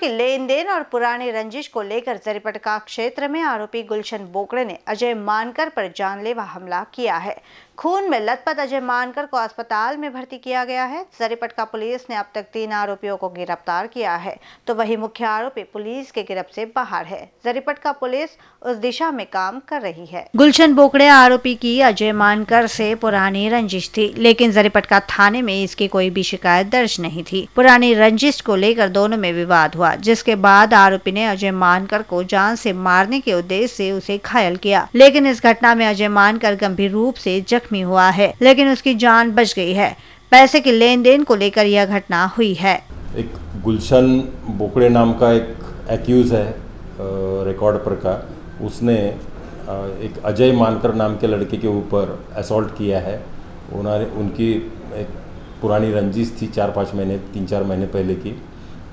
की लेन देन और पुरानी रंजिश को लेकर जरीपटका क्षेत्र में आरोपी गुलशन बोकड़े ने अजय मानकर पर जानलेवा हमला किया है खून में लथपथ अजय मानकर को अस्पताल में भर्ती किया गया है जरीपटका पुलिस ने अब तक तीन आरोपियों को गिरफ्तार किया है तो वही मुख्य आरोपी पुलिस के गिरफ्त से बाहर है जरीपटका पुलिस उस दिशा में काम कर रही है गुलशन बोकड़े आरोपी की अजय मानकर से पुरानी रंजिश थी लेकिन जरीपटका थाने में इसकी कोई भी शिकायत दर्ज नहीं थी पुरानी रंजिश को लेकर दोनों में विवाद हुआ जिसके बाद आरोपी ने अजय मानकर को जान ऐसी मारने के उद्देश्य ऐसी उसे घायल किया लेकिन इस घटना में अजय मानकर गंभीर रूप ऐसी जख्म जख्मी हुआ है लेकिन उसकी जान बच गई है पैसे के लेन देन को लेकर यह घटना हुई है एक गुलशन बोकड़े नाम का एक एक्यूज है रिकॉर्ड पर का उसने एक अजय मानकर नाम के लड़के के ऊपर असोल्ट किया है उन्होंने उनकी एक पुरानी रंजिश थी चार पाँच महीने तीन चार महीने पहले की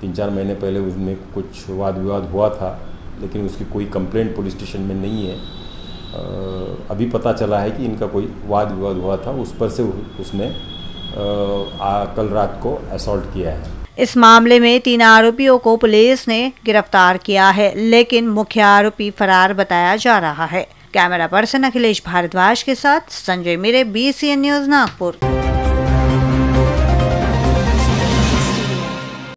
तीन चार महीने पहले उसमें कुछ वाद विवाद हुआ था लेकिन उसकी कोई कंप्लेंट पुलिस स्टेशन में नहीं है अभी पता चला है कि इनका कोई वाद विवाद हुआ था उस पर से उसने कल रात को असोल्ट किया है इस मामले में तीन आरोपियों को पुलिस ने गिरफ्तार किया है लेकिन मुख्य आरोपी फरार बताया जा रहा है कैमरा पर्सन अखिलेश भारद्वाज के साथ संजय मिरे बी न्यूज नागपुर